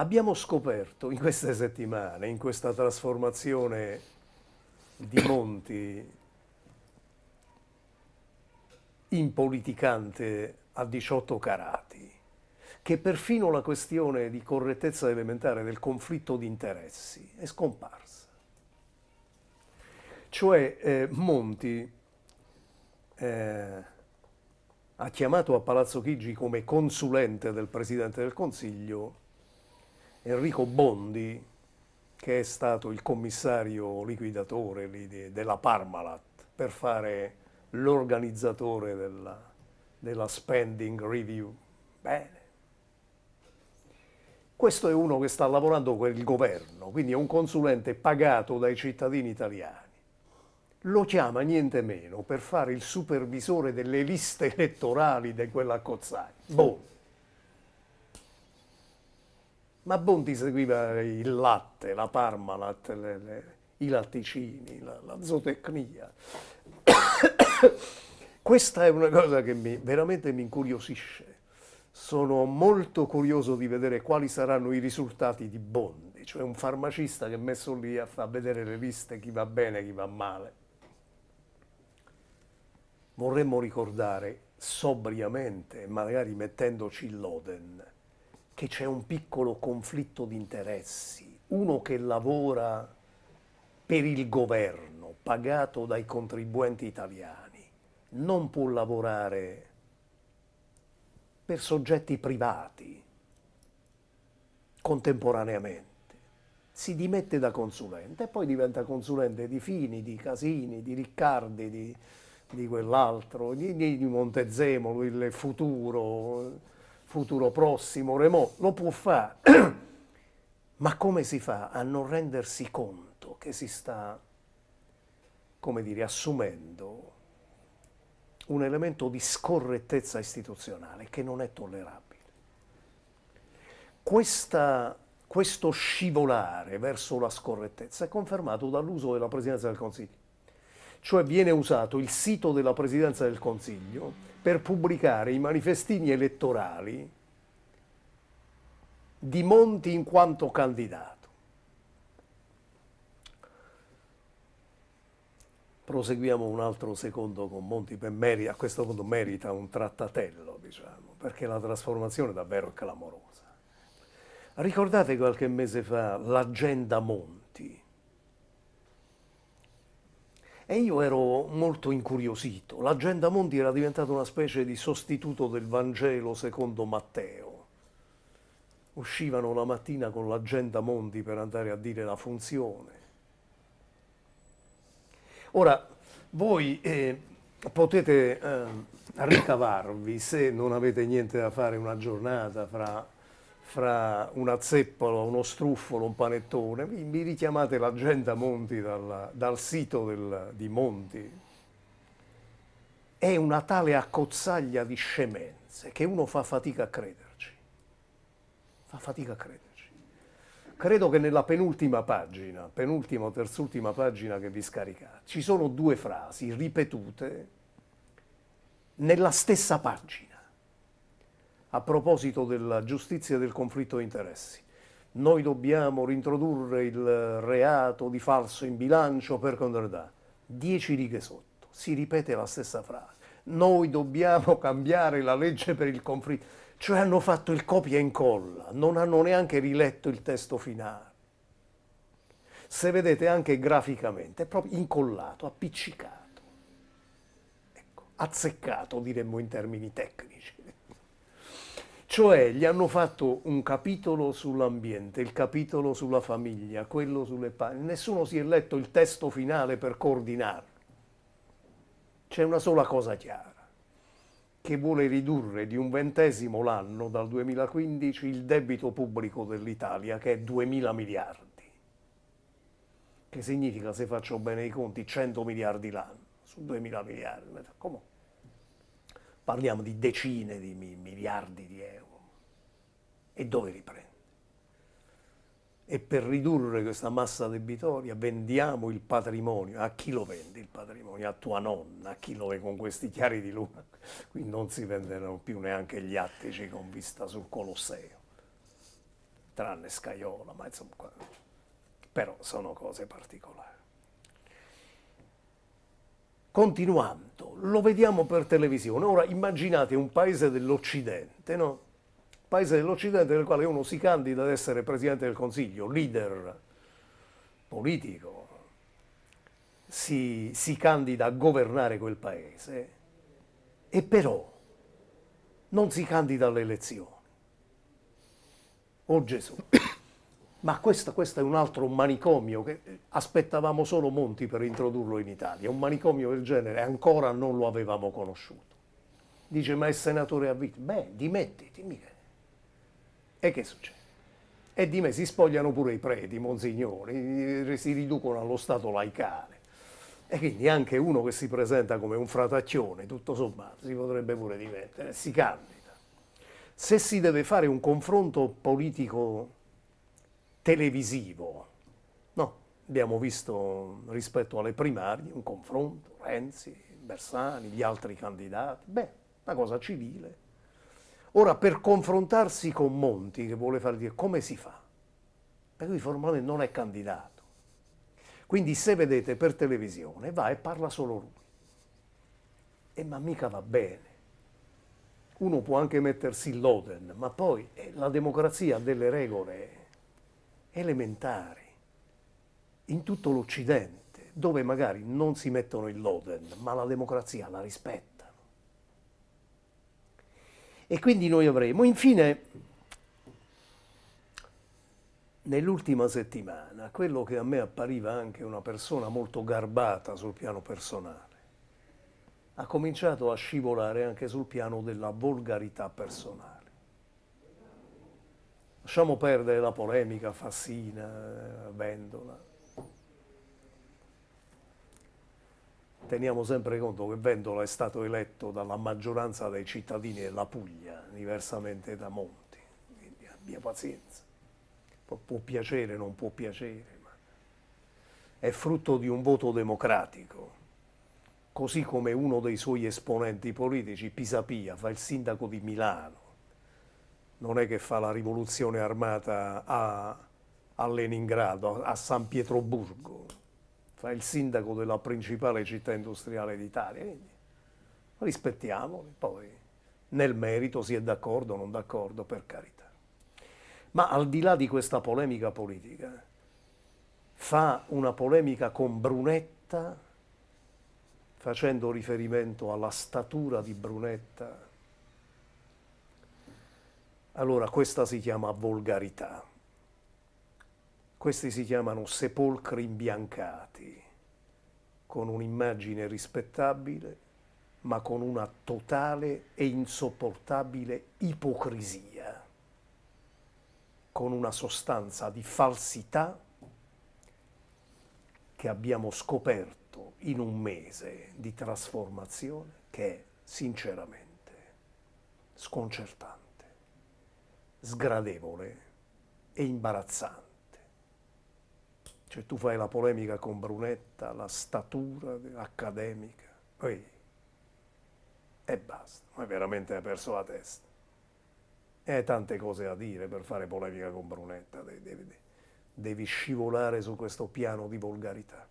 Abbiamo scoperto in queste settimane, in questa trasformazione di Monti in politicante a 18 carati, che perfino la questione di correttezza elementare del conflitto di interessi è scomparsa. Cioè eh, Monti eh, ha chiamato a Palazzo Chigi come consulente del Presidente del Consiglio Enrico Bondi, che è stato il commissario liquidatore di, della Parmalat per fare l'organizzatore della, della spending review. Bene. Questo è uno che sta lavorando per il governo, quindi è un consulente pagato dai cittadini italiani. Lo chiama niente meno per fare il supervisore delle liste elettorali di quella cozzaglia. Boh ma Bondi seguiva il latte, la Parmalat, le, le, i latticini, la, la zootecnia. Questa è una cosa che mi, veramente mi incuriosisce. Sono molto curioso di vedere quali saranno i risultati di Bondi, cioè un farmacista che è messo lì a far vedere le liste chi va bene e chi va male. Vorremmo ricordare sobriamente, magari mettendoci l'Oden, che c'è un piccolo conflitto di interessi. Uno che lavora per il governo, pagato dai contribuenti italiani, non può lavorare per soggetti privati contemporaneamente. Si dimette da consulente e poi diventa consulente di Fini, di Casini, di Riccardi, di, di quell'altro, di, di Montezemolo, il futuro futuro prossimo, remo, lo può fare. Ma come si fa a non rendersi conto che si sta, come dire, assumendo un elemento di scorrettezza istituzionale che non è tollerabile? Questa, questo scivolare verso la scorrettezza è confermato dall'uso della Presidenza del Consiglio cioè viene usato il sito della Presidenza del Consiglio per pubblicare i manifestini elettorali di Monti in quanto candidato. Proseguiamo un altro secondo con Monti, Meri, a questo punto merita un trattatello, diciamo, perché la trasformazione è davvero clamorosa. Ricordate qualche mese fa l'agenda Monti? E io ero molto incuriosito. L'agenda mondi era diventata una specie di sostituto del Vangelo secondo Matteo. Uscivano la mattina con l'agenda mondi per andare a dire la funzione. Ora, voi eh, potete eh, ricavarvi, se non avete niente da fare una giornata fra fra una zeppola, uno struffolo, un panettone, mi richiamate l'agenda Monti dal, dal sito del, di Monti. È una tale accozzaglia di scemenze che uno fa fatica a crederci. Fa fatica a crederci. Credo che nella penultima pagina, penultima o terzultima pagina che vi scaricate, ci sono due frasi ripetute nella stessa pagina a proposito della giustizia del conflitto di interessi. Noi dobbiamo rintrodurre il reato di falso in bilancio per condannare. Dieci righe sotto, si ripete la stessa frase. Noi dobbiamo cambiare la legge per il conflitto. Cioè hanno fatto il copia e incolla, non hanno neanche riletto il testo finale. Se vedete anche graficamente, è proprio incollato, appiccicato, ecco, azzeccato diremmo in termini tecnici. Cioè gli hanno fatto un capitolo sull'ambiente, il capitolo sulla famiglia, quello sulle pagine. Nessuno si è letto il testo finale per coordinarlo. C'è una sola cosa chiara, che vuole ridurre di un ventesimo l'anno dal 2015 il debito pubblico dell'Italia, che è 2.000 miliardi che significa se faccio bene i conti 100 miliardi l'anno su 2000 miliardi. Come? Parliamo di decine di miliardi e dove li prende? E per ridurre questa massa debitoria vendiamo il patrimonio. A chi lo vendi il patrimonio? A tua nonna, a chi lo vende con questi chiari di luna? Qui non si venderanno più neanche gli attici con vista sul Colosseo, tranne Scaiola, ma insomma, però sono cose particolari. Continuando, lo vediamo per televisione. Ora immaginate un paese dell'Occidente, no? paese dell'Occidente nel quale uno si candida ad essere Presidente del Consiglio, leader politico, si, si candida a governare quel paese e però non si candida alle elezioni. Oh Gesù! Ma questo, questo, è un altro manicomio che eh, aspettavamo solo Monti per introdurlo in Italia. Un manicomio del genere ancora non lo avevamo conosciuto. Dice, ma è senatore a vita. Beh, dimettiti, mica e che succede? E di me si spogliano pure i preti, i monsignori, eh, si riducono allo stato laicale. E quindi anche uno che si presenta come un frataccione, tutto sommato, si potrebbe pure dimettere, si candida. Se si deve fare un confronto politico televisivo, no, abbiamo visto rispetto alle primarie un confronto, Renzi, Bersani, gli altri candidati, beh, una cosa civile, Ora, per confrontarsi con Monti, che vuole far dire come si fa? Perché lui formalmente non è candidato. Quindi se vedete per televisione va e parla solo lui. E eh, ma mica va bene. Uno può anche mettersi loden, ma poi eh, la democrazia ha delle regole elementari in tutto l'Occidente, dove magari non si mettono il loden, ma la democrazia la rispetta e quindi noi avremo. Infine, nell'ultima settimana, quello che a me appariva anche una persona molto garbata sul piano personale, ha cominciato a scivolare anche sul piano della volgarità personale. Lasciamo perdere la polemica Fassina, Vendola, Teniamo sempre conto che Vendola è stato eletto dalla maggioranza dei cittadini della Puglia, diversamente da Monti, quindi abbia eh, pazienza. Pu può piacere, non può piacere, ma è frutto di un voto democratico così come uno dei suoi esponenti politici, Pisapia, fa il sindaco di Milano. Non è che fa la rivoluzione armata a, a Leningrado, a San Pietroburgo fa il sindaco della principale città industriale d'Italia. Quindi rispettiamoli, poi nel merito si è d'accordo o non d'accordo, per carità. Ma al di là di questa polemica politica, fa una polemica con Brunetta, facendo riferimento alla statura di Brunetta. Allora questa si chiama volgarità. Questi si chiamano sepolcri imbiancati, con un'immagine rispettabile, ma con una totale e insopportabile ipocrisia, con una sostanza di falsità che abbiamo scoperto in un mese di trasformazione che è sinceramente sconcertante, sgradevole e imbarazzante. Cioè tu fai la polemica con Brunetta, la statura accademica, noi, e basta, ma veramente hai perso la testa. E hai tante cose da dire per fare polemica con Brunetta, devi, devi, devi scivolare su questo piano di volgarità.